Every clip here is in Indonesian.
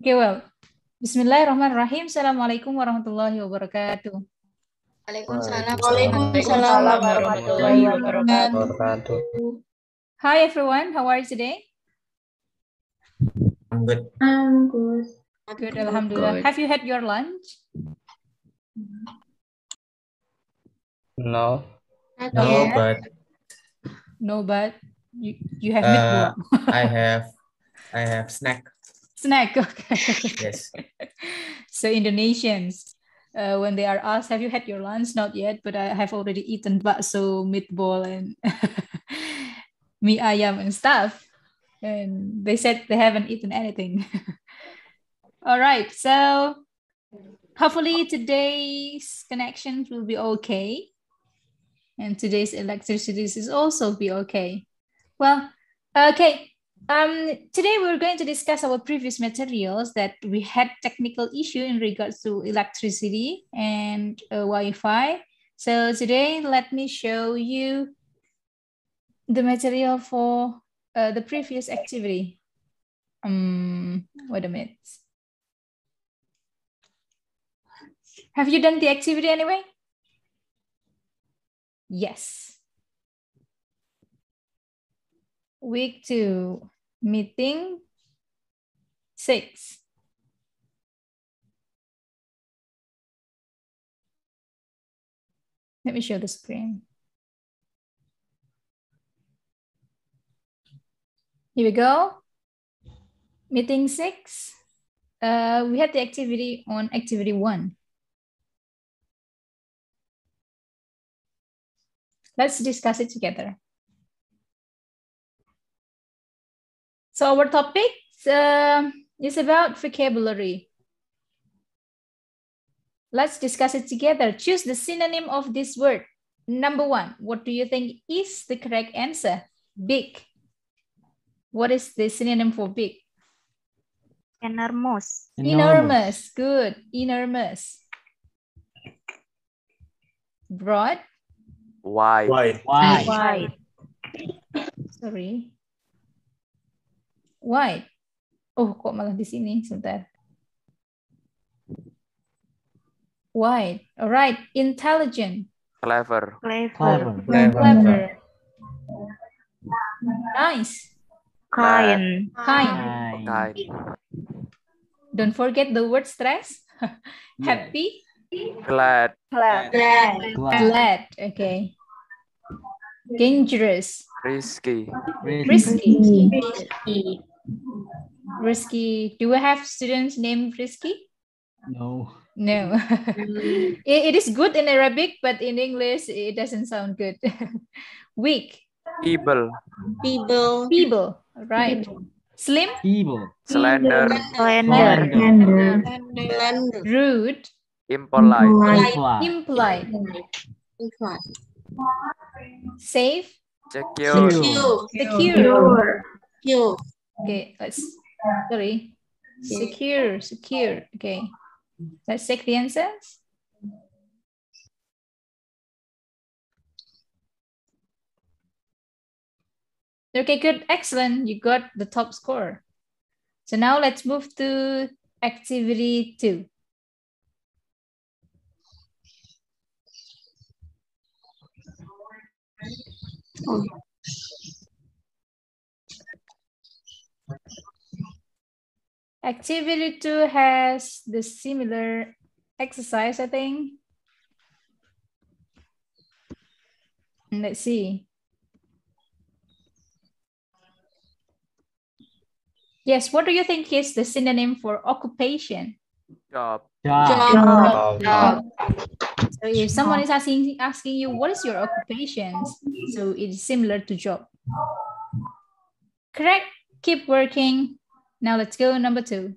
Oke, well. Bismillahirrahmanirrahim. Assalamualaikum warahmatullahi wabarakatuh. Waalaikumsalam. Waalaikumsalam warahmatullahi wabarakatuh. Hi everyone, how are you today? I'm good. I'm good. Good, alhamdulillah. Good. Have you had your lunch? No. no, yeah. but No, but you, you have uh, I have I have snack. snack okay yes so indonesians uh, when they are asked have you had your lunch not yet but i have already eaten bakso meatball and mi ayam and stuff and they said they haven't eaten anything all right so hopefully today's connections will be okay and today's electricity is also be okay well okay um, today we're going to discuss our previous materials that we had technical issue in regards to electricity and uh, Wi-Fi. So today, let me show you the material for uh, the previous activity. Um, wait a minute. Have you done the activity anyway? Yes. Week two meeting six. Let me show the screen. Here we go. Meeting six. Uh, we had the activity on activity one. Let's discuss it together. So our topic uh, is about vocabulary. Let's discuss it together. Choose the synonym of this word. Number one, what do you think is the correct answer? Big. What is the synonym for big? Enormous. Enormous. Enormous. Good. Enormous. Broad. Wide. Wide. Wide. Wide. Sorry white. Oh, kok malah di sini sebentar. White. Alright, intelligent. Clever. Clever. Clever. Nice. Kind. Kind. Kind. Don't forget the word stress. Happy. Glad. Glad. Glad. Glad. Okay. Dangerous. Risky. Risky. Risky. Risky. Risky. Do we have students named Risky? No. No. it, it is good in Arabic, but in English, it doesn't sound good. Weak. Feeble. Feeble. Feeble. Right. Feeble. Slim. Feeble. Slender. Slender. Slender. Slender. Rude. Impolite. Impolite. Impolite. Safe. Secure. Secure. Secure. Secure. Okay, let's, sorry, secure, secure. Okay, let's check the answers. Okay, good, excellent. You got the top score. So now let's move to activity two. Okay. Activity two has the similar exercise, I think. Let's see. Yes, what do you think is the synonym for occupation? Job. Job. Job. Job. So if someone is asking asking you what is your occupation, so it's similar to job. Correct. Keep working. Now let's go number two.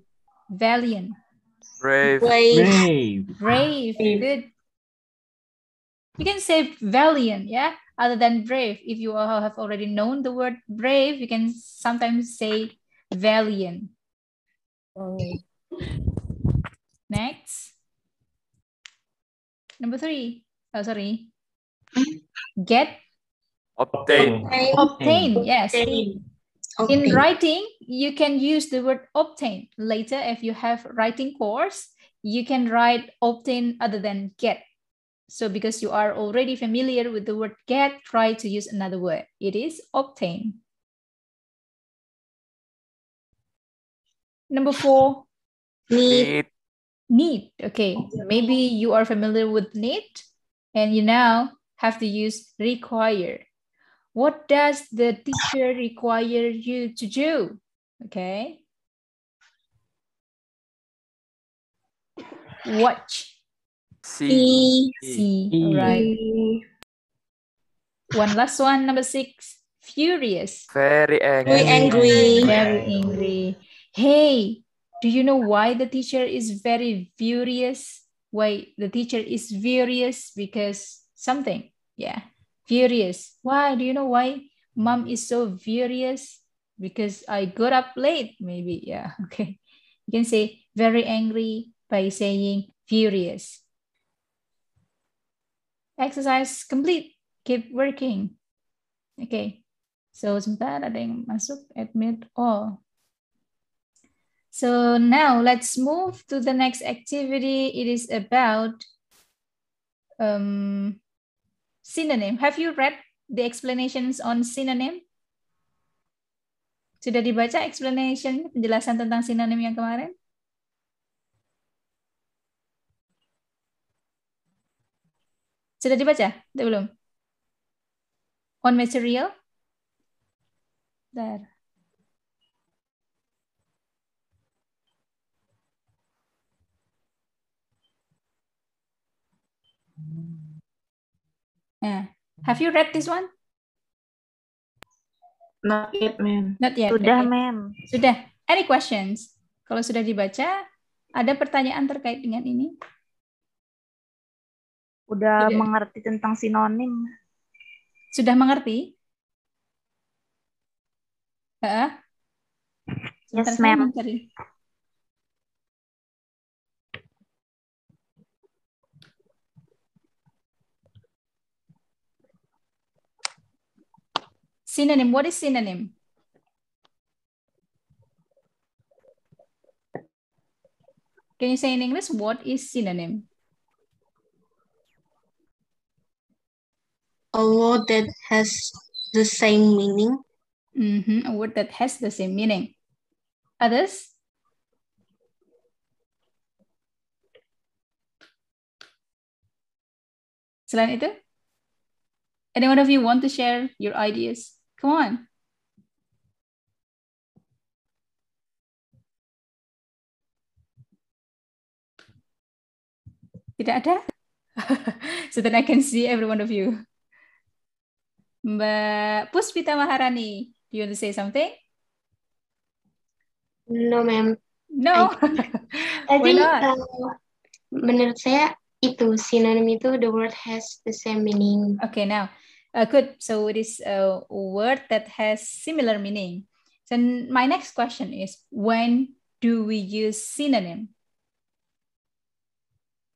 Valiant. Brave. Brave. Brave. Brave. Good. You can say valiant, yeah? Other than brave. If you have already known the word brave, you can sometimes say valiant. Oh. Next. Number three. Oh, sorry. Hmm? Get. Obtain. Obtain. Obtain. Yes. Obtain. Obtain. In writing, you can use the word obtain. Later, if you have writing course, you can write obtain other than get. So because you are already familiar with the word get, try to use another word. It is obtain. Number four. Need. Need. Okay. Maybe you are familiar with need and you now have to use require. What does the teacher require you to do? Okay. Watch. See. See. Right. One last one, number six. Furious. Very angry. Very angry. Very angry. Hey, do you know why the teacher is very furious? Why the teacher is furious? Because something. Yeah furious. Why? Do you know why mom is so furious? Because I got up late, maybe. Yeah, okay. You can say very angry by saying furious. Exercise complete. Keep working. Okay. So sebentar ada yang masuk admit all. So now let's move to the next activity. It is about um, synonym. Have you read the explanations on synonym? Sudah dibaca explanation penjelasan tentang sinonim yang kemarin? Sudah dibaca? Sudah belum? On material? there. Yeah. Have you read this one? Not yet, ma'am. Not yet. Sudah, ma'am. Sudah. Any questions? Kalau sudah dibaca, ada pertanyaan terkait dengan ini? Udah sudah. mengerti tentang sinonim. Sudah mengerti? Heeh. Yes, ma'am. Synonym, what is synonym? Can you say in English, what is synonym? A word that has the same meaning. Mm -hmm. A word that has the same meaning. Others? Selain itu? Any one of you want to share your ideas? Come on. Tidak ada? so then I can see every one of you. Mbak Puspita Maharani, do you want to say something? No, ma'am. No. I Tadi uh, menurut saya itu sinonim itu the word has the same meaning. Okay, now Uh, good. So it is a word that has similar meaning. So my next question is, when do we use synonym?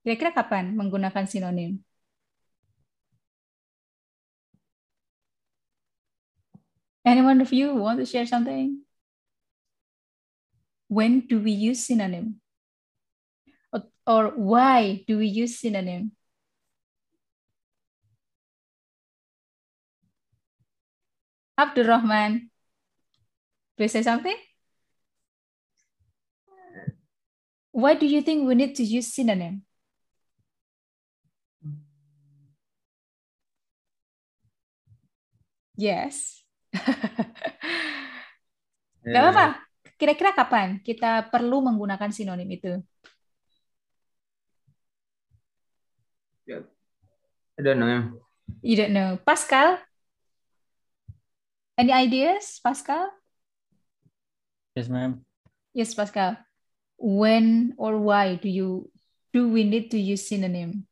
Kira-kira kapan menggunakan sinonim? Anyone of you want to share something? When do we use synonym? Or, or why do we use synonym? Abdurrahman, do you say something? Why do you think we need to use synonym? Yes. Gak apa-apa. Eh. Kira-kira kapan kita perlu menggunakan sinonim itu? Ya. I don't know. You don't know. Pascal, Any ideas, Pascal? Yes, ma'am. Yes, Pascal. When or why do you do we need to use synonym?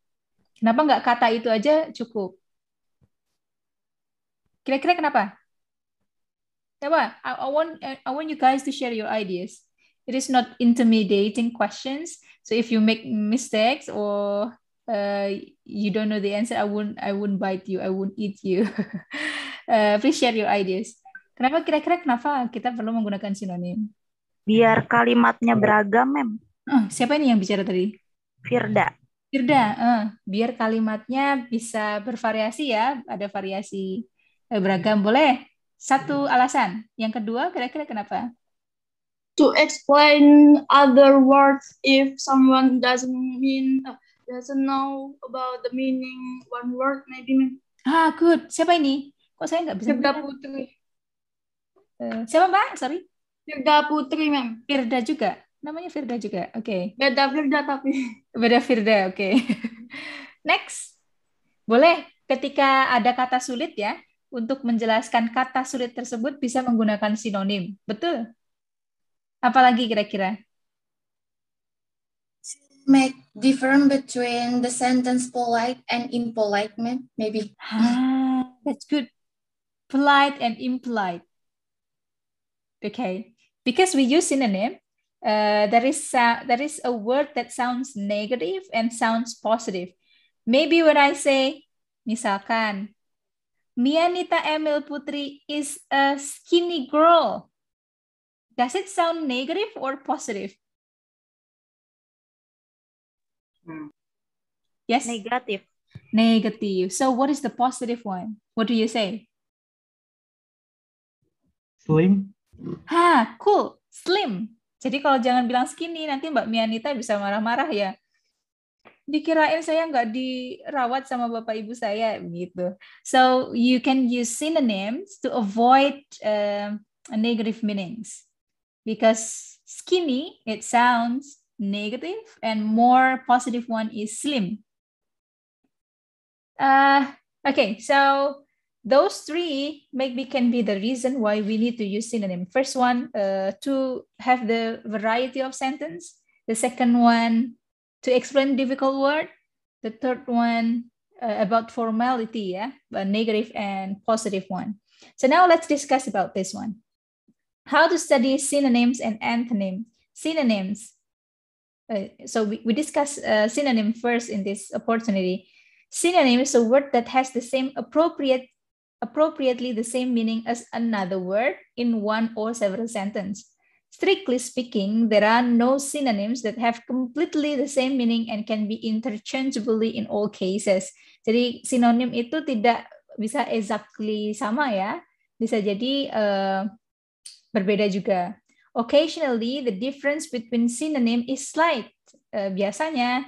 Kenapa nggak kata itu aja cukup? Kira-kira kenapa? Coba, I, I want I want you guys to share your ideas. It is not intimidating questions. So if you make mistakes or uh, you don't know the answer, I won't I won't bite you. I won't eat you. Uh, please share your ideas. Kenapa kira-kira kenapa kita perlu menggunakan sinonim? Biar kalimatnya beragam, Mem. Uh, ah, siapa ini yang bicara tadi? Firda. Firda, uh, biar kalimatnya bisa bervariasi ya, ada variasi eh, beragam. Boleh? Satu alasan. Yang kedua kira-kira kenapa? To explain other words if someone doesn't mean uh, doesn't know about the meaning one word maybe. Ah, good. Siapa ini? Kok saya nggak bisa? Firda Putri. Uh, siapa Mbak? Sorry. Firda Putri, Mem. Firda juga? Namanya Firda juga? Oke. Okay. Beda Firda tapi. Beda Firda, oke. Okay. Next. Boleh ketika ada kata sulit ya, untuk menjelaskan kata sulit tersebut bisa menggunakan sinonim. Betul? Apalagi kira-kira? Make difference between the sentence polite and impolite, maybe. Ah, that's good. polite and impolite. Okay, because we use synonym, uh, there is uh, there is a word that sounds negative and sounds positive. Maybe when I say, misalkan, Mianita Emil Putri is a skinny girl. Does it sound negative or positive? Hmm. Yes. Negative. Negative. So what is the positive one? What do you say? Slim. Ha, cool, slim. Jadi kalau jangan bilang skinny, nanti Mbak Mianita bisa marah-marah ya. Dikirain saya nggak dirawat sama Bapak Ibu saya, gitu. So, you can use synonyms to avoid uh, negative meanings. Because skinny, it sounds negative, and more positive one is slim. Uh, okay, so those three maybe can be the reason why we need to use synonym. First one, uh, to have the variety of sentence. The second one, to explain difficult word. The third one, uh, about formality, yeah, a negative and positive one. So now let's discuss about this one. How to study synonyms and antonyms. Synonyms. Uh, so we, we discuss uh, synonym first in this opportunity. Synonym is a word that has the same appropriate appropriately the same meaning as another word in one or several sentences. Strictly speaking, there are no synonyms that have completely the same meaning and can be interchangeably in all cases. Jadi sinonim itu tidak bisa exactly sama ya, bisa jadi uh, berbeda juga. Occasionally, the difference between synonym is slight. Uh, biasanya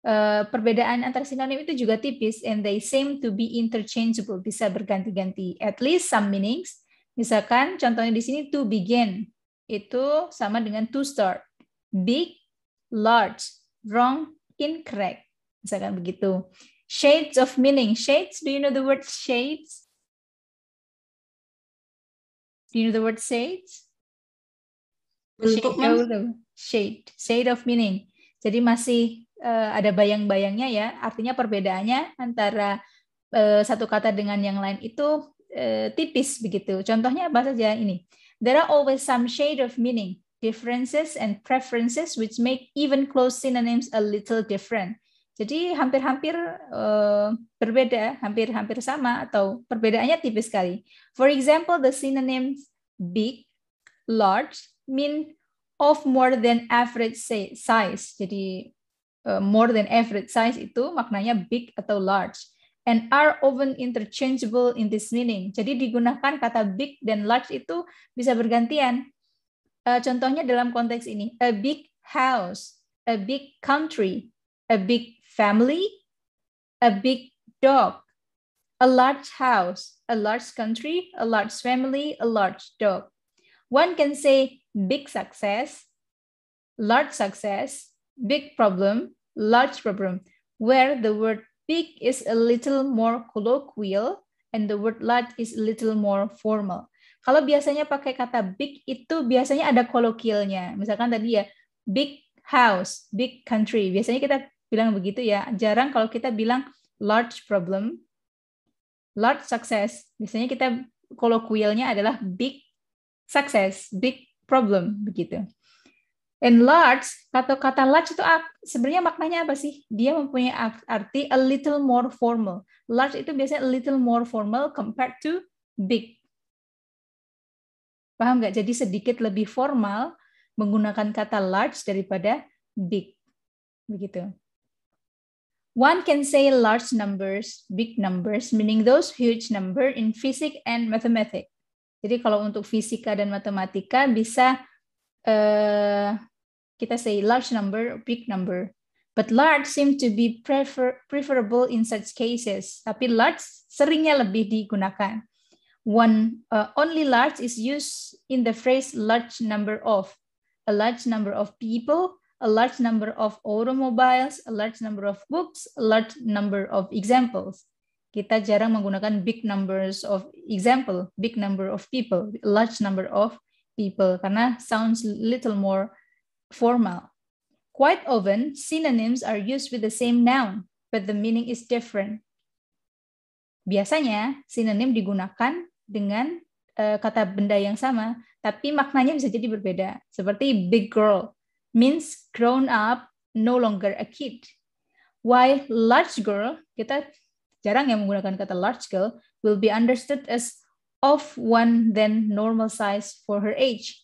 Eh, perbedaan antar sinonim itu juga tipis and they seem to be interchangeable, bisa berganti-ganti. At least some meanings. Misalkan contohnya di sini to begin itu sama dengan to start. Big, large, wrong, incorrect. Misalkan begitu. Shades of meaning. Shades, do you know the word shades? Do you know the word shades? Bentuk shade, oh, shade, shade of meaning. Jadi masih uh, ada bayang-bayangnya ya. Artinya perbedaannya antara uh, satu kata dengan yang lain itu uh, tipis begitu. Contohnya apa saja ini. There are always some shade of meaning, differences and preferences which make even close synonyms a little different. Jadi hampir-hampir uh, berbeda, hampir-hampir sama atau perbedaannya tipis sekali. For example, the synonyms big, large mean of more than average size. Jadi Uh, more than average size itu maknanya big atau large and are often interchangeable in this meaning. Jadi digunakan kata big dan large itu bisa bergantian. Uh, contohnya dalam konteks ini, a big house, a big country, a big family, a big dog, a large house, a large country, a large family, a large dog. One can say big success, large success, big problem, large problem, where the word big is a little more colloquial and the word large is a little more formal. Kalau biasanya pakai kata big itu biasanya ada kolokilnya. Misalkan tadi ya, big house, big country. Biasanya kita bilang begitu ya. Jarang kalau kita bilang large problem, large success. Biasanya kita kolokilnya adalah big success, big problem begitu. And large, atau kata large itu sebenarnya maknanya apa sih? Dia mempunyai arti a little more formal. Large itu biasanya a little more formal compared to big. Paham nggak? Jadi sedikit lebih formal menggunakan kata large daripada big. Begitu. One can say large numbers, big numbers, meaning those huge number in physics and mathematics. Jadi kalau untuk fisika dan matematika bisa Eh, kita say large number, big number. But large seem to be prefer preferable in such cases. Tapi large seringnya lebih digunakan. One uh, only large is used in the phrase large number of, a large number of people, a large number of automobiles, a large number of books, a large number of examples. Kita jarang menggunakan big numbers of example, big number of people, large number of people karena sounds little more formal. Quite often, synonyms are used with the same noun, but the meaning is different. Biasanya, sinonim digunakan dengan uh, kata benda yang sama, tapi maknanya bisa jadi berbeda. Seperti big girl means grown up, no longer a kid. While large girl, kita jarang yang menggunakan kata large girl, will be understood as of one then normal size for her age.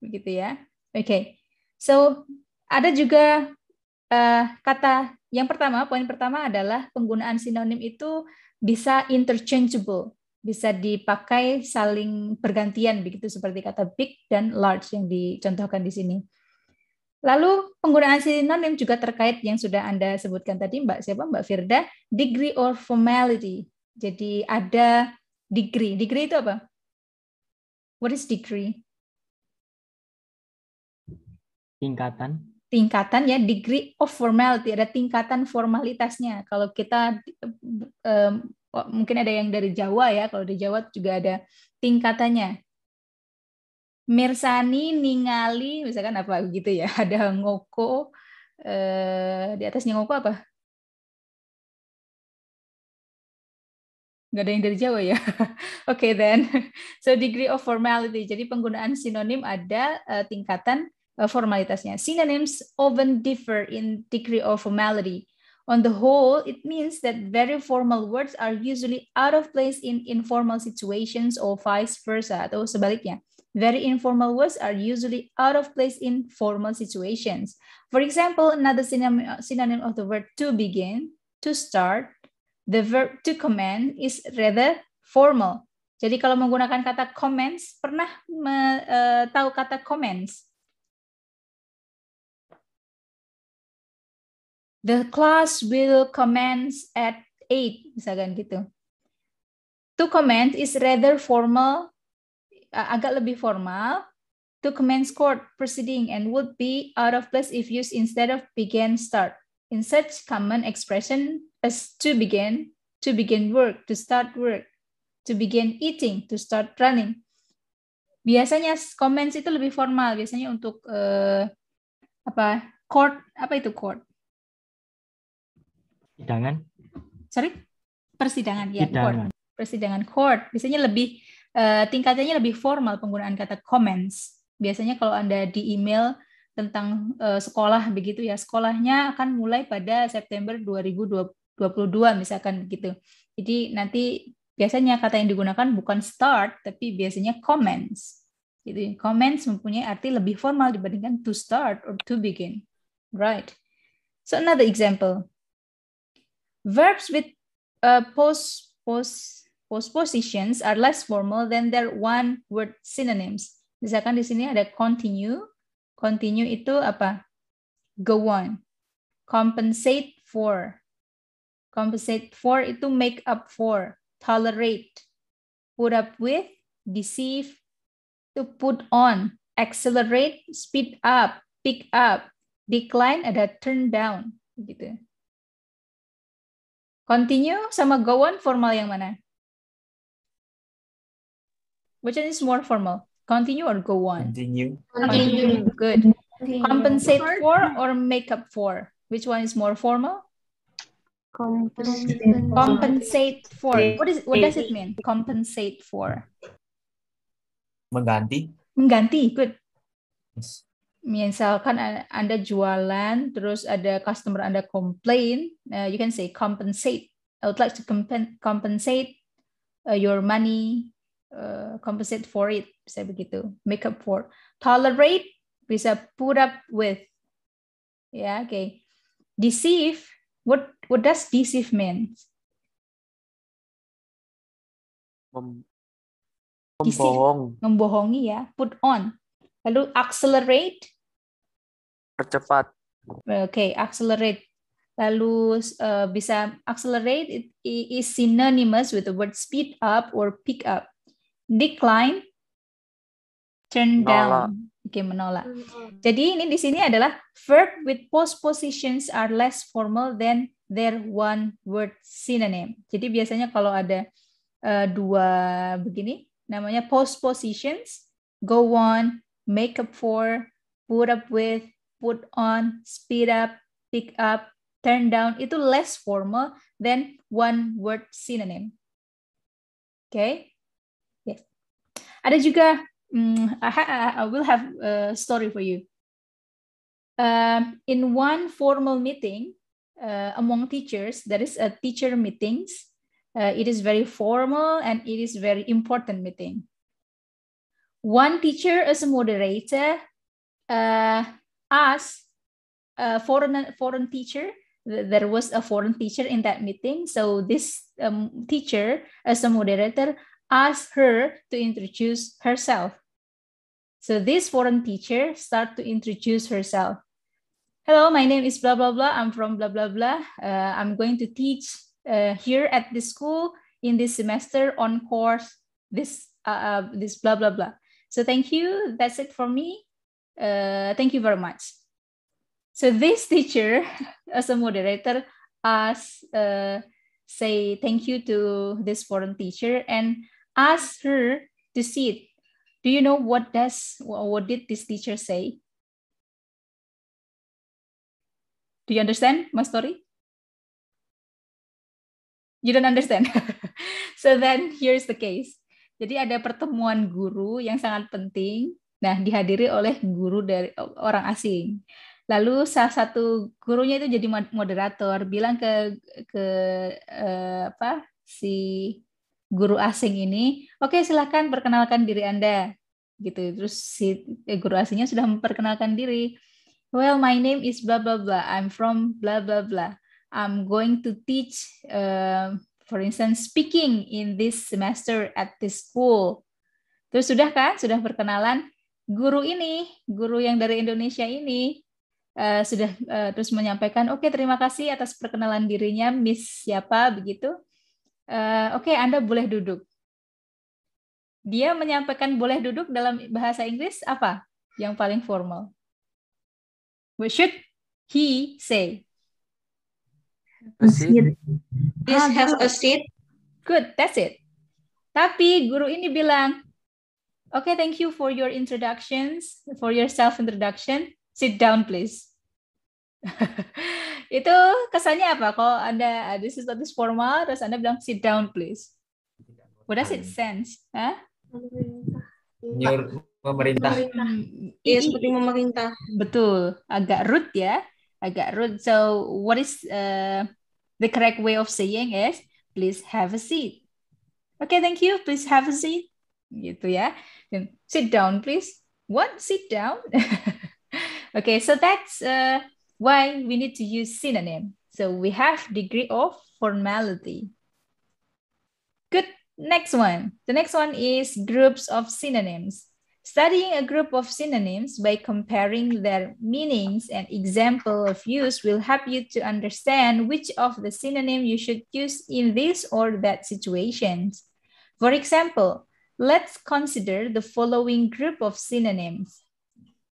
Begitu ya. Oke. Okay. So, ada juga uh, kata yang pertama, poin pertama adalah penggunaan sinonim itu bisa interchangeable, bisa dipakai saling bergantian begitu seperti kata big dan large yang dicontohkan di sini. Lalu penggunaan sinonim juga terkait yang sudah Anda sebutkan tadi Mbak siapa Mbak Firda, degree or formality. Jadi ada Degree. Degree itu apa? What is degree? Tingkatan. Tingkatan ya, degree of formality. Ada tingkatan formalitasnya. Kalau kita um, mungkin ada yang dari Jawa ya, kalau di Jawa juga ada tingkatannya. Mirsani, ningali, misalkan apa gitu ya. Ada ngoko, eh, di atasnya ngoko apa? nggak ada yang dari Jawa ya. Oke okay, then. So degree of formality. Jadi penggunaan sinonim ada uh, tingkatan uh, formalitasnya. Synonyms often differ in degree of formality. On the whole, it means that very formal words are usually out of place in informal situations or vice versa atau sebaliknya. Very informal words are usually out of place in formal situations. For example, another synonym, synonym of the word to begin, to start, The verb to comment is rather formal. Jadi kalau menggunakan kata comments, pernah me, uh, tahu kata comments? The class will commence at 8, misalkan gitu. To comment is rather formal, uh, agak lebih formal. To commence court proceeding and would be out of place if used instead of begin start in such common expression as to begin, to begin work, to start work, to begin eating, to start running. Biasanya comments itu lebih formal, biasanya untuk uh, apa? Court, apa itu court? Persidangan. Sorry? Persidangan, ya, court. Persidangan court. Biasanya lebih uh, tingkatannya lebih formal penggunaan kata comments. Biasanya kalau Anda di email tentang uh, sekolah begitu ya. Sekolahnya akan mulai pada September 2022 misalkan gitu Jadi nanti biasanya kata yang digunakan bukan start tapi biasanya commence. Jadi Commence mempunyai arti lebih formal dibandingkan to start or to begin. Right. So another example. Verbs with uh, post post postpositions are less formal than their one word synonyms. Misalkan di sini ada continue, Continue itu apa? Go on. Compensate for. Compensate for itu make up for. Tolerate. Put up with. Deceive. To put on. Accelerate. Speed up. Pick up. Decline ada turn down. Gitu. Continue sama go on formal yang mana? Which one is more formal? Continue or go on? Continue. Continue. Good. Continue. Compensate for or make up for? Which one is more formal? Compensate. Compensate for. What is what does it mean? Compensate for. Mengganti. Mengganti. Good. Yes. Misalkan Anda jualan, terus ada customer Anda complain, uh, you can say compensate. I would like to compen compensate uh, your money uh, compensate for it bisa begitu make up for tolerate bisa put up with ya yeah, oke okay. deceive what what does deceive mean? Mem membohong membohongi ya put on lalu accelerate percepat oke okay, accelerate lalu uh, bisa accelerate it is synonymous with the word speed up or pick up decline, turn down. Oke, okay, menolak. Jadi ini di sini adalah verb with postpositions are less formal than their one word synonym. Jadi biasanya kalau ada uh, dua begini, namanya postpositions, go on, make up for, put up with, put on, speed up, pick up, turn down, itu less formal than one word synonym. Oke, okay? Ada juga, um, I, I, will have a story for you. Um, in one formal meeting uh, among teachers, there is a teacher meetings. Uh, it is very formal and it is very important meeting. One teacher as a moderator uh, asked a foreign, foreign teacher there was a foreign teacher in that meeting. So this um, teacher, as a moderator, asked her to introduce herself. So this foreign teacher start to introduce herself. Hello, my name is blah, blah, blah. I'm from blah, blah, blah. Uh, I'm going to teach uh, here at the school in this semester on course, this, uh, uh, this blah, blah, blah. So thank you. That's it for me. Uh, thank you very much. So this teacher, as a moderator, us uh, say thank you to this foreign teacher and Ask her to sit. Do you know what does what did this teacher say? Do you understand my story? You don't understand. so then here's the case. Jadi ada pertemuan guru yang sangat penting. Nah, dihadiri oleh guru dari orang asing. Lalu salah satu gurunya itu jadi moderator bilang ke ke eh, apa si guru asing ini, oke okay, silahkan perkenalkan diri Anda. Gitu. Terus si eh, guru asingnya sudah memperkenalkan diri. Well, my name is blah blah blah. I'm from blah blah blah. I'm going to teach, uh, for instance, speaking in this semester at this school. Terus sudah kan? Sudah perkenalan guru ini, guru yang dari Indonesia ini uh, sudah uh, terus menyampaikan, oke okay, terima kasih atas perkenalan dirinya Miss siapa begitu. Eh, oke okay, Anda boleh duduk. Dia menyampaikan boleh duduk dalam bahasa Inggris apa yang paling formal? What should he say? A seat. This ah, has a seat. Good, that's it. Tapi guru ini bilang, oke okay, thank you for your introductions, for your self introduction. Sit down please. itu kesannya apa? kok Anda ada uh, sesuatu formal, terus Anda bilang sit down please. What does it sense? Huh? pemerintah Pemerintah. Hmm, iya, seperti pemerintah Betul. Agak rude ya. Agak rude. So, what is uh, the correct way of saying is, please have a seat. Okay, thank you. Please have a seat. Gitu ya. then sit down, please. What? Sit down? okay, so that's... Uh, Why we need to use synonym. So we have degree of formality. Good, next one. The next one is groups of synonyms. Studying a group of synonyms by comparing their meanings and example of use will help you to understand which of the synonym you should use in this or that situations. For example, let's consider the following group of synonyms.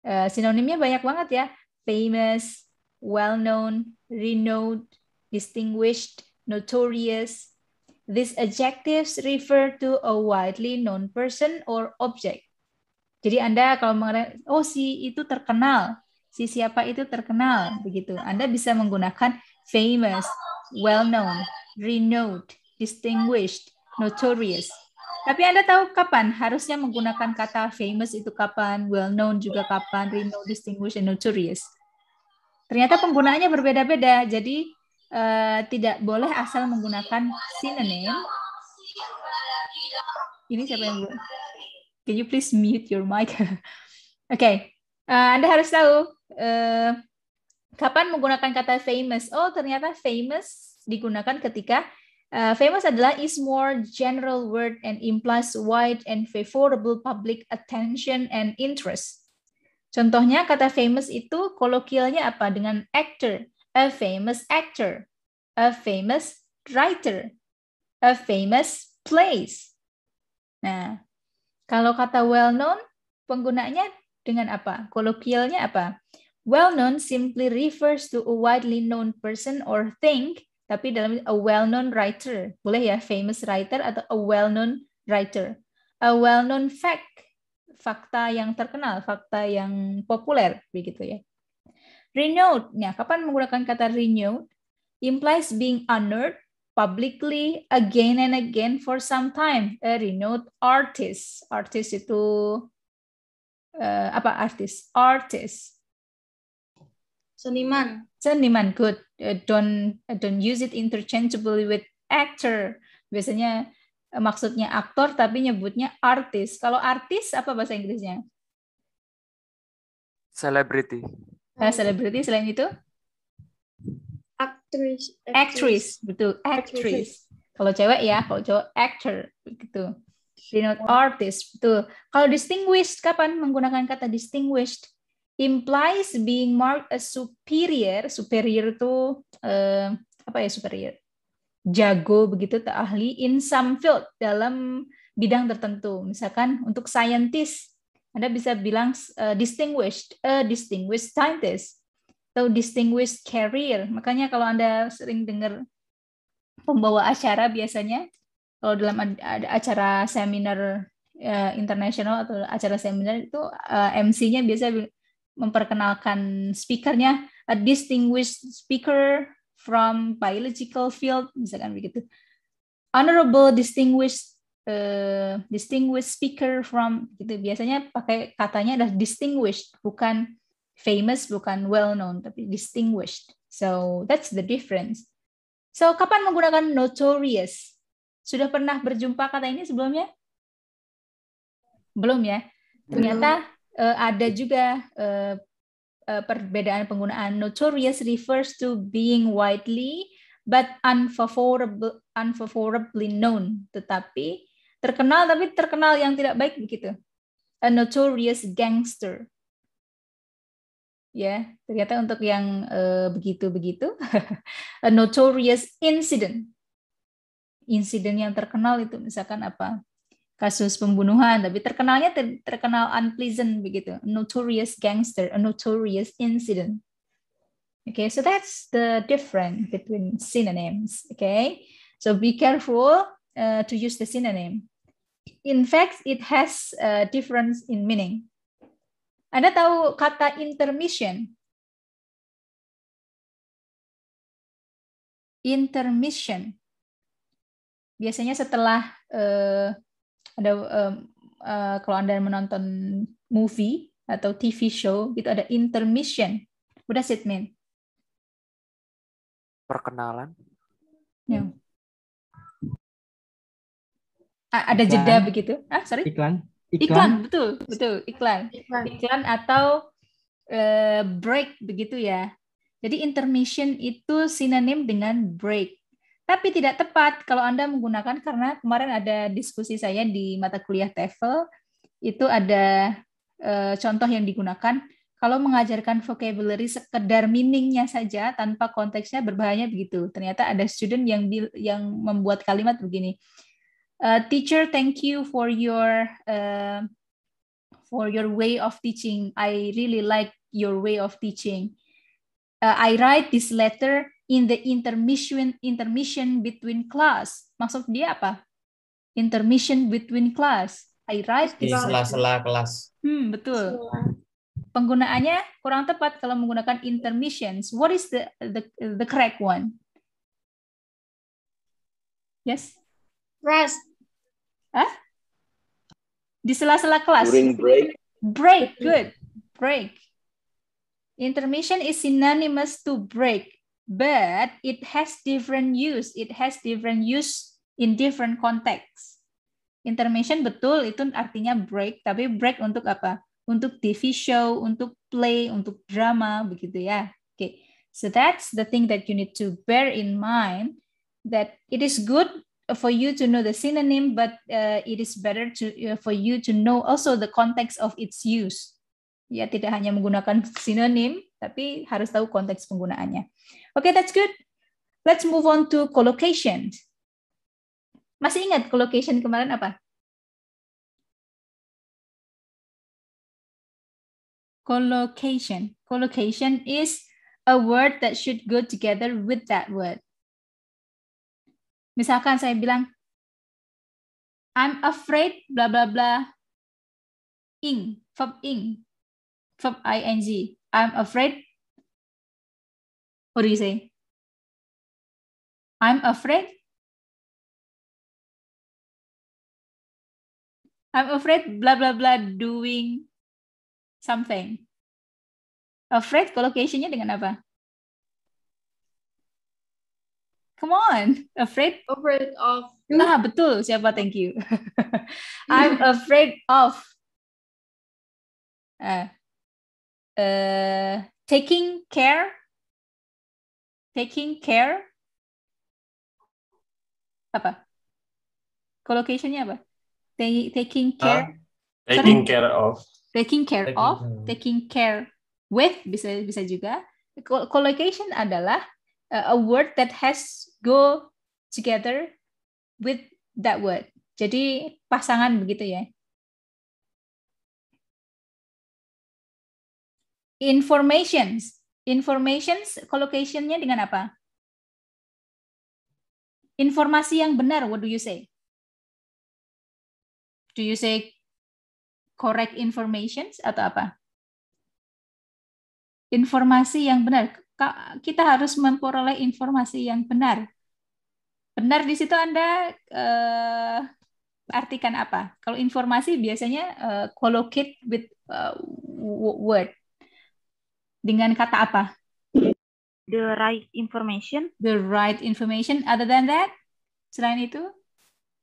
Uh, sinonimnya banyak banget ya. Famous, well-known, renowned, distinguished, notorious. These adjectives refer to a widely known person or object. Jadi Anda kalau mengatakan, oh si itu terkenal, si siapa itu terkenal, begitu. Anda bisa menggunakan famous, well-known, renowned, distinguished, notorious. Tapi Anda tahu kapan harusnya menggunakan kata famous itu kapan, well-known juga kapan, renowned, distinguished, and notorious. Ternyata penggunaannya berbeda-beda, jadi eh, tidak boleh asal menggunakan sinonim. Ini siapa yang buat? Can you please mute your mic? Oke, okay. uh, Anda harus tahu uh, kapan menggunakan kata famous. Oh, ternyata famous digunakan ketika uh, famous adalah is more general word and implies wide and favorable public attention and interest. Contohnya kata famous itu kolokialnya apa? Dengan actor, a famous actor, a famous writer, a famous place. Nah, kalau kata well known penggunanya dengan apa? Kolokialnya apa? Well known simply refers to a widely known person or thing, tapi dalam a well known writer. Boleh ya famous writer atau a well known writer. A well known fact fakta yang terkenal, fakta yang populer begitu ya. Renewed, ya, kapan menggunakan kata renewed? Implies being honored publicly again and again for some time. A renewed artist. Artist itu uh, apa Artist, Artist. Seniman. Seniman, good. Uh, don't uh, don't use it interchangeably with actor. Biasanya Eh, maksudnya aktor tapi nyebutnya artis. Kalau artis apa bahasa Inggrisnya? Celebrity. Nah, celebrity selain itu? Actress. Actress, betul. Actress. Kalau cewek ya, kalau cowok actor begitu. Denote artist, betul. Kalau distinguished kapan menggunakan kata distinguished? Implies being marked as superior. Superior itu uh, apa ya superior? jago begitu atau ahli in some field dalam bidang tertentu. Misalkan untuk scientist, Anda bisa bilang uh, distinguished, distinguished scientist atau distinguished career. Makanya kalau Anda sering dengar pembawa acara biasanya kalau dalam ada acara seminar uh, eh, internasional atau acara seminar itu uh, eh, MC-nya biasa memperkenalkan speakernya a distinguished speaker from biological field, misalkan begitu. Honorable, distinguished, uh, distinguished speaker from, gitu. Biasanya pakai katanya adalah distinguished, bukan famous, bukan well known, tapi distinguished. So that's the difference. So kapan menggunakan notorious? Sudah pernah berjumpa kata ini sebelumnya? Belum ya. Ternyata Uh, ada juga uh, Eh, perbedaan penggunaan notorious refers to being widely but unfavorable, unfavorably known, tetapi terkenal tapi terkenal yang tidak baik begitu. A notorious gangster. Ya, ternyata untuk yang eh, begitu-begitu, uh, a notorious incident. Insiden yang terkenal itu misalkan apa? kasus pembunuhan, tapi terkenalnya ter terkenal unpleasant begitu, notorious gangster, a notorious incident. Okay, so that's the difference between synonyms. Okay, so be careful uh, to use the synonym. In fact, it has a difference in meaning. Anda tahu kata intermission? Intermission. Biasanya setelah uh, ada um, uh, kalau anda menonton movie atau TV show itu ada intermission. What does it mean? Perkenalan. Ya. Hmm. ada jeda begitu? Ah, sorry. Iklan. Iklan, iklan betul, betul, iklan. Iklan, iklan atau uh, break begitu ya. Jadi intermission itu sinonim dengan break tapi tidak tepat kalau Anda menggunakan karena kemarin ada diskusi saya di mata kuliah TEFL itu ada e, contoh yang digunakan kalau mengajarkan vocabulary sekedar meaningnya saja tanpa konteksnya berbahaya begitu. Ternyata ada student yang yang membuat kalimat begini. Uh, teacher, thank you for your uh, for your way of teaching. I really like your way of teaching. Uh, I write this letter in the intermission intermission between class. Maksud dia apa? Intermission between class. I write di sela-sela kelas. Hmm, betul. Penggunaannya kurang tepat kalau menggunakan intermissions. What is the the, the correct one? Yes. Rest. Hah? Di sela-sela kelas. During break. Break, good. Break. Intermission is synonymous to break but it has different use. It has different use in different contexts. Intermission betul itu artinya break, tapi break untuk apa? Untuk TV show, untuk play, untuk drama, begitu ya. Oke, okay. so that's the thing that you need to bear in mind that it is good for you to know the synonym, but uh, it is better to uh, for you to know also the context of its use ya tidak hanya menggunakan sinonim, tapi harus tahu konteks penggunaannya. Oke, okay, that's good. Let's move on to collocation. Masih ingat collocation kemarin apa? Collocation. Collocation is a word that should go together with that word. Misalkan saya bilang, I'm afraid bla bla bla ing, verb ing verb ing. I'm afraid. What do you say? I'm afraid. I'm afraid blah blah blah doing something. Afraid collocation dengan apa? Come on, afraid. Afraid of. Nah betul siapa? Thank you. I'm afraid of. Uh, Eh, taking care taking care apa collocationnya apa taking ah, care uh, taking Sorry. care of taking care taking of care. taking care with bisa bisa juga collocation adalah eh, a word that has go together with that word jadi pasangan begitu ya Informations. Informations collocation-nya dengan apa? Informasi yang benar, what do you say? Do you say correct informations atau apa? Informasi yang benar. Kita harus memperoleh informasi yang benar. Benar di situ Anda uh, artikan apa? Kalau informasi biasanya uh, collocate with uh, word dengan kata apa? The right information. The right information. Other than that, selain itu?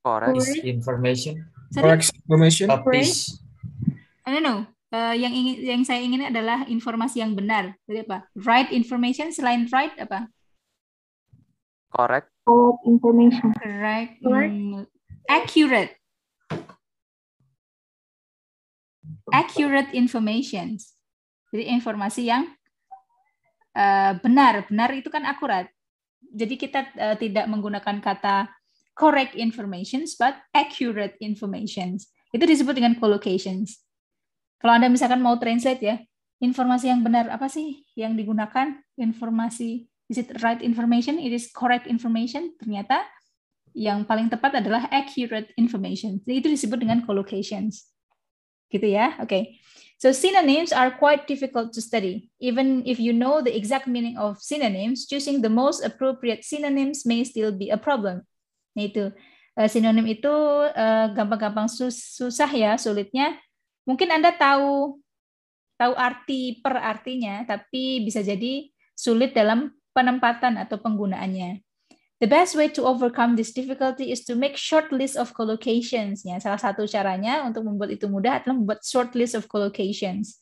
Correct information. Correct information. Correct. I don't know. Uh, yang ingin yang saya ingin adalah informasi yang benar. Jadi apa? Right information selain right apa? Correct. Correct information. Correct. Correct. Hmm. accurate. Accurate information. Jadi informasi yang eh, benar, benar itu kan akurat. Jadi kita eh, tidak menggunakan kata correct information, but accurate information. Itu disebut dengan collocations. Kalau Anda misalkan mau translate ya, informasi yang benar apa sih yang digunakan? Informasi, is it right information? It is correct information? Ternyata yang paling tepat adalah accurate information. itu disebut dengan collocations. Gitu ya, oke. Okay. So synonyms are quite difficult to study. Even if you know the exact meaning of synonyms, choosing the most appropriate synonyms may still be a problem. Nah itu, uh, sinonim itu eh, gampang-gampang uh, sus susah ya, sulitnya. Mungkin Anda tahu tahu arti per artinya, tapi bisa jadi sulit dalam penempatan atau penggunaannya. The best way to overcome this difficulty is to make short list of collocations. Ya, salah satu caranya untuk membuat itu mudah adalah membuat short list of collocations.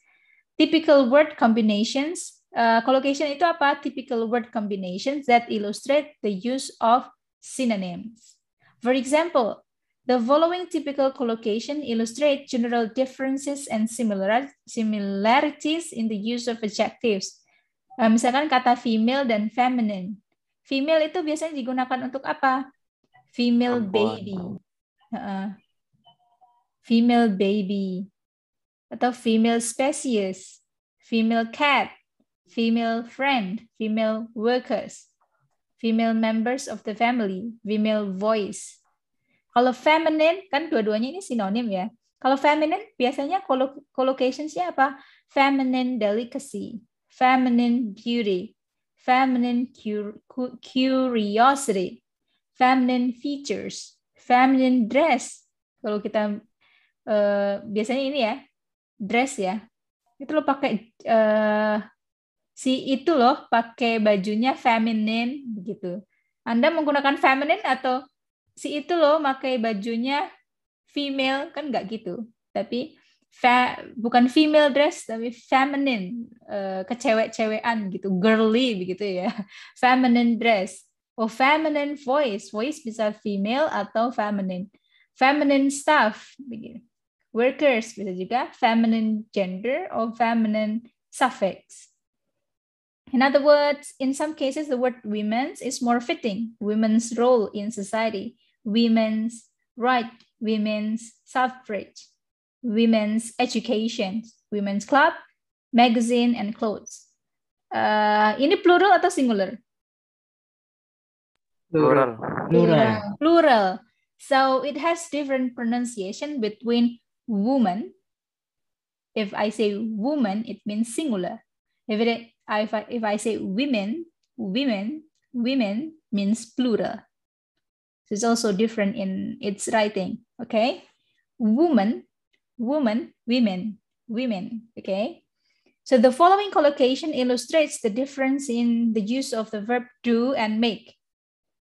Typical word combinations. Uh, collocation itu apa? Typical word combinations that illustrate the use of synonyms. For example, the following typical collocation illustrate general differences and similar similarities in the use of adjectives. Uh, misalkan kata female dan feminine. Female itu biasanya digunakan untuk apa? Female baby. Uh, female baby. Atau female species. Female cat. Female friend. Female workers. Female members of the family. Female voice. Kalau feminine, kan dua-duanya ini sinonim ya. Kalau feminine, biasanya collocationsnya apa? Feminine delicacy. Feminine beauty feminine curiosity, feminine features, feminine dress. Kalau kita uh, biasanya ini ya, dress ya. Itu lo pakai uh, si itu loh pakai bajunya feminine begitu. Anda menggunakan feminine atau si itu loh pakai bajunya female kan nggak gitu. Tapi fe, bukan female dress tapi feminine uh, kecewek-cewekan gitu girly begitu ya feminine dress oh feminine voice voice bisa female atau feminine feminine staff begitu workers bisa juga feminine gender or feminine suffix In other words, in some cases, the word women's is more fitting. Women's role in society, women's right, women's suffrage. women's education, women's club, magazine, and clothes. Uh, ini plural atau singular? Plural. Plural. Plural. So it has different pronunciation between woman. If I say woman, it means singular. If it if I, if I say women, women, women means plural. So it's also different in its writing. Okay, woman woman, women, women, okay? So the following collocation illustrates the difference in the use of the verb do and make.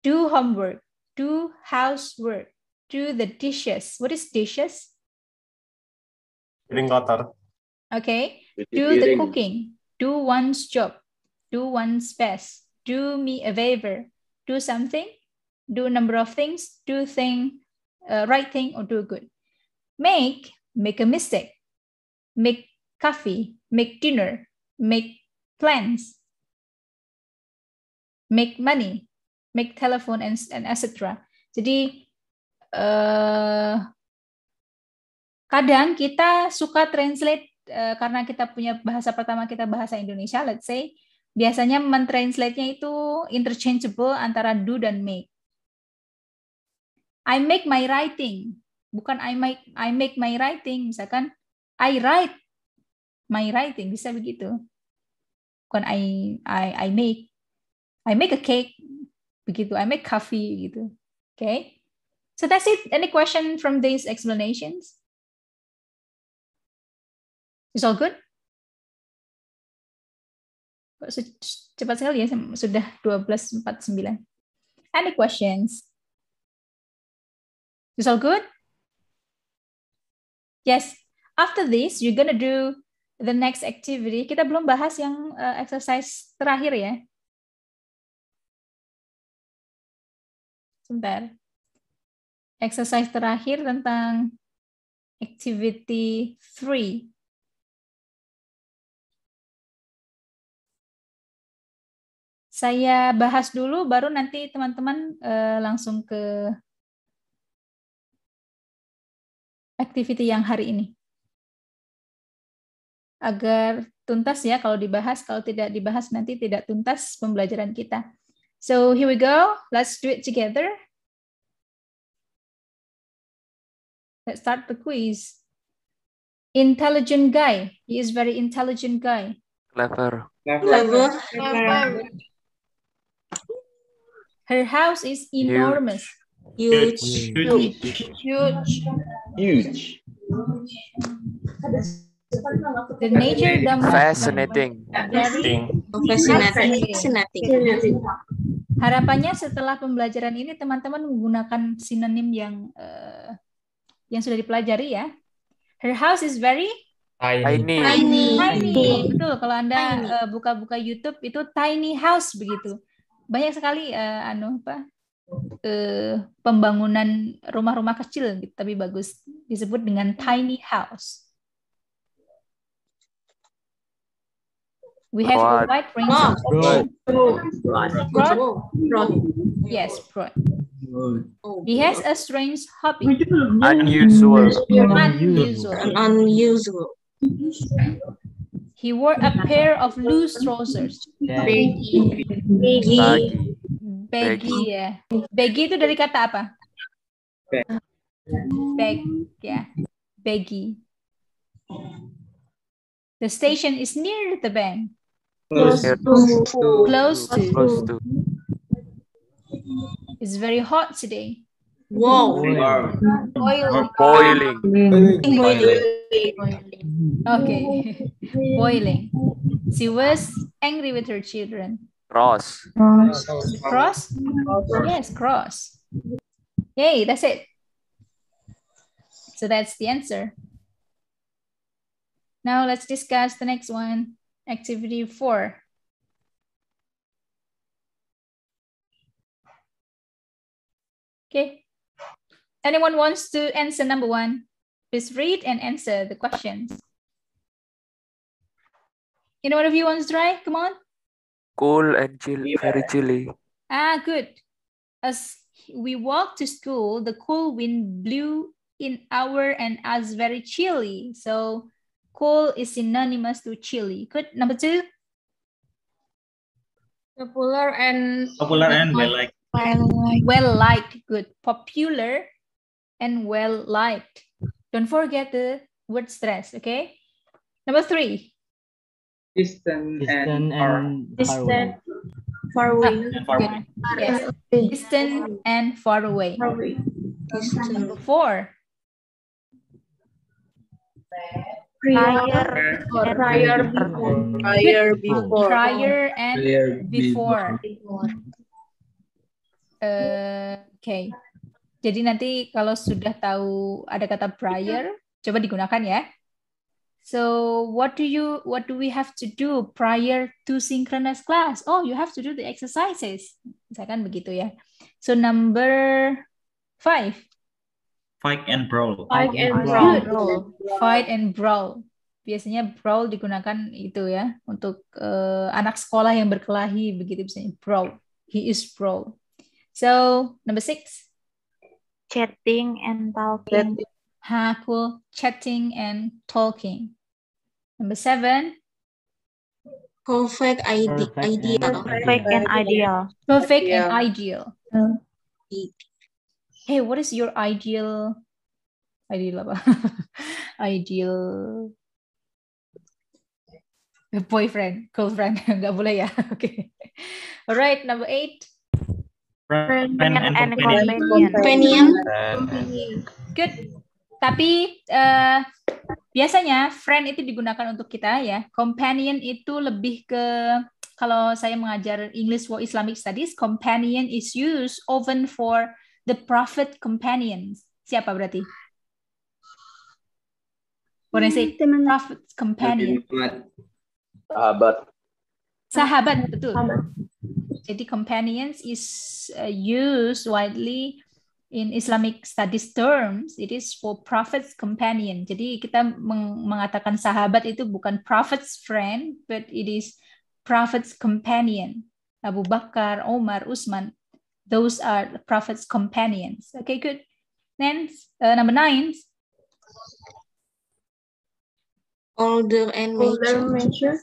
Do homework, do housework, do the dishes. What is dishes? Cleaning water. Okay. Do the cooking. Do one's job. Do one's best. Do me a favor. Do something. Do a number of things. Do thing, uh, right thing, or do good. Make make a mistake, make coffee, make dinner, make plans, make money, make telephone and, and etc. Jadi uh, kadang kita suka translate uh, karena kita punya bahasa pertama kita bahasa Indonesia, let's say biasanya mentranslate-nya itu interchangeable antara do dan make. I make my writing bukan I make I make my writing misalkan I write my writing bisa begitu bukan I I I make I make a cake begitu I make coffee gitu oke okay? so that's it any question from these explanations it's all good cepat sekali ya sudah 12.49 any questions it's all good Yes. After this, you're gonna do the next activity. Kita belum bahas yang uh, exercise terakhir ya. Sebentar. Exercise terakhir tentang activity three. Saya bahas dulu, baru nanti teman-teman uh, langsung ke activity yang hari ini. Agar tuntas ya kalau dibahas, kalau tidak dibahas nanti tidak tuntas pembelajaran kita. So here we go, let's do it together. Let's start the quiz. Intelligent guy, he is very intelligent guy. Clever. Clever. Clever. Her house is enormous. Huge. Huge. Huge. Huge. The nature the fascinating. fascinating. Harapannya setelah pembelajaran ini teman-teman menggunakan sinonim yang uh, yang sudah dipelajari ya. Her house is very tiny. Tiny. Tiny. Betul. Kalau anda eh, buka-buka uh, YouTube itu tiny house begitu. Banyak sekali uh, anu apa eh, pembangunan rumah-rumah kecil gitu, tapi bagus disebut dengan tiny house. We have Broad. a wide range ah, of Prod. Prod. Prod. Yes, broad. He has a strange hobby. Unusual. Unusual. Unusual. He wore a pair of loose trousers. Baggy. Baggy. Baggy. Peggy, Peggy. ya. Peggy itu dari kata apa? Peg. Peg, ya. Peggy. The station is near the bank. Close, to. Close to. Close to. It's very hot today. Whoa. Wow. Boiling. Boiling. Boiling. Boiling. Okay. Boiling. She was angry with her children. Cross. Cross. Yes, cross. Yay, that's it. So that's the answer. Now let's discuss the next one, activity four. Okay. Anyone wants to answer number one? Please read and answer the questions. You know what if you want to try? Come on. Cool and chilly, yeah. very chilly. Ah, good. As we walked to school, the cool wind blew in our and us very chilly. So cool is synonymous to chilly. Good. Number two. Popular and popular and Well liked. Well liked. Good. Popular and well liked. Don't forget the word stress. Okay. Number three. Distant, distant and, far. distant, far away. Distant, far away. Ah, yes. Distant and far away. Far away. four. Prior, prior, prior before. Prior before. Prior and prior before. before. Uh, Oke. Okay. Jadi nanti kalau sudah tahu ada kata prior, coba digunakan ya. So what do you what do we have to do prior to synchronous class? Oh, you have to do the exercises. Misalkan begitu ya. So number five. Fight and brawl. Fight oh, and brawl. Fight and brawl. Biasanya brawl digunakan itu ya untuk uh, anak sekolah yang berkelahi begitu biasanya brawl. He is brawl. So number six. Chatting and talking. Chatting Haku, chatting and talking. Number seven. Perfect, ide perfect idea. Perfect and ideal. Perfect and ideal. Yeah. Hey, what is your ideal? Ideal apa? ideal boyfriend, girlfriend. nggak boleh ya. Okay. All right, number eight. Friend, friend and, and companion. Companion. companion. Good. Tapi uh, biasanya friend itu digunakan untuk kita ya. Companion itu lebih ke kalau saya mengajar English for Islamic Studies, companion is used often for the prophet companions. Siapa berarti? What I say? Teman. Prophet companion. Sahabat. Sahabat, betul. Jadi companions is eh, used widely in Islamic studies terms, it is for prophet's companion. Jadi kita meng mengatakan sahabat itu bukan prophet's friend, but it is prophet's companion. Abu Bakar, Omar, Usman, those are the prophet's companions. Okay, good. Then uh, number nine. Older and Older mature. mature.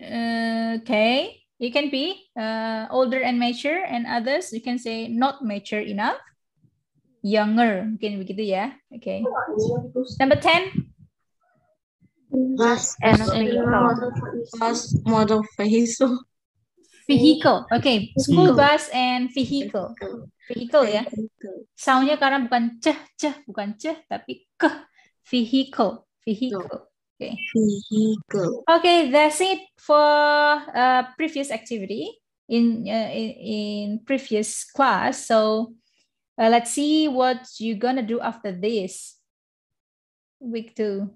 Uh, okay. You can be uh, older and mature and others you can say not mature enough. Younger, mungkin begitu ya. Okay. Number 10. Bus and vehicle. Bus model vehicle. Vehicle. okay. school bus and vehicle. Vehicle ya. Soundnya karena bukan ceh ceh, bukan ceh tapi ke vehicle. Vehicle. Okay. Vehicle. Okay, that's it for uh, previous activity in, uh, in previous class. So uh, let's see what you're gonna do after this week two.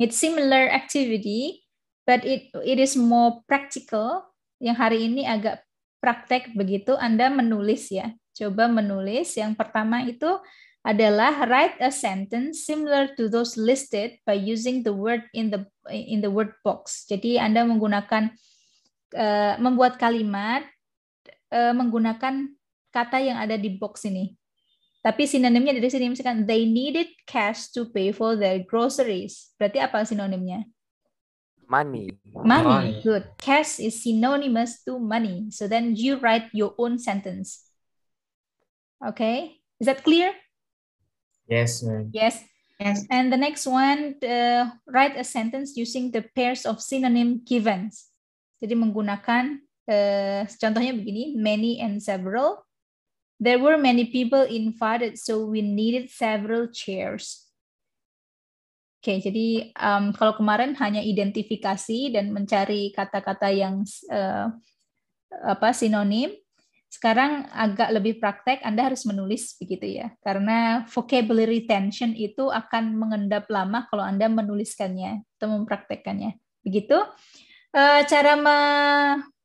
It's similar activity, but it it is more practical. Yang hari ini agak praktek begitu Anda menulis ya. Coba menulis. Yang pertama itu adalah write a sentence similar to those listed by using the word in the in the word box. Jadi Anda menggunakan uh, membuat kalimat uh, menggunakan kata yang ada di box ini. Tapi sinonimnya dari sini misalkan they needed cash to pay for their groceries. Berarti apa sinonimnya? Money. money. Money. Good. Cash is synonymous to money. So then you write your own sentence. Okay? Is that clear? Yes, ma'am. Yes. Yes. And the next one, uh, write a sentence using the pairs of synonym given. Jadi menggunakan, uh, contohnya begini, many and several. There were many people invited, so we needed several chairs. Oke, okay, jadi um, kalau kemarin hanya identifikasi dan mencari kata-kata yang uh, apa sinonim, sekarang agak lebih praktek, Anda harus menulis begitu ya. Karena vocabulary retention itu akan mengendap lama kalau Anda menuliskannya atau mempraktekkannya. Begitu. Eh, cara me,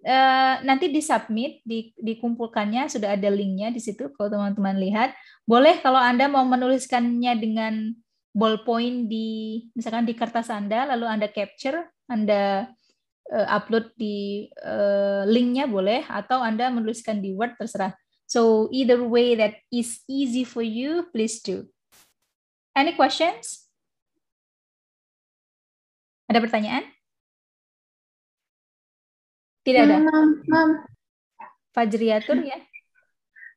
eh, nanti disubmit, di, dikumpulkannya, sudah ada linknya di situ kalau teman-teman lihat. Boleh kalau Anda mau menuliskannya dengan ballpoint di misalkan di kertas Anda lalu Anda capture, Anda uh, upload di uh, linknya boleh atau Anda menuliskan di Word terserah. So either way that is easy for you, please do. Any questions? Ada pertanyaan? Tidak ada. Mam, mam. Fajriatur ya.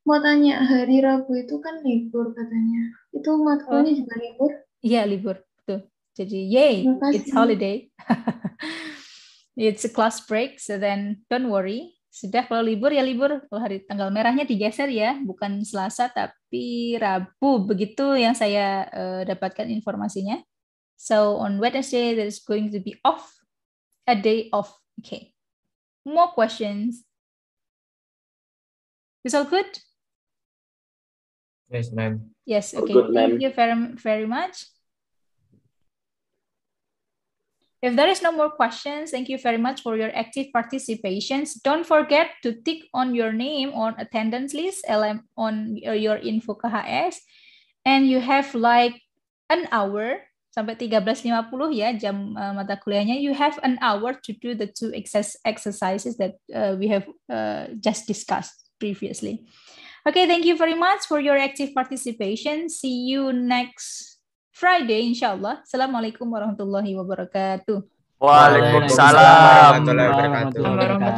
Mau tanya, hari Rabu itu kan libur katanya. Itu matkulnya oh. juga libur? Iya, libur. Betul. Jadi, yay, it's holiday. It's a class break, so then don't worry. Sudah kalau libur ya libur. Kalau hari tanggal merahnya digeser ya, bukan Selasa tapi Rabu. Begitu yang saya uh, dapatkan informasinya. So on Wednesday there is going to be off, a day off. Okay. More questions? Is all good? Yes, ma'am. Yes, okay. Good, Thank you very, very much. If there is no more questions, thank you very much for your active participations. Don't forget to tick on your name on attendance list LM on uh, your info KHS. And you have like an hour sampai 13.50 ya jam uh, mata kuliahnya. You have an hour to do the two excess exercises that uh, we have uh, just discussed previously. Okay, thank you very much for your active participation. See you next Friday insyaallah. Assalamualaikum warahmatullahi wabarakatuh. Waalaikumsalam warahmatullahi wabarakatuh.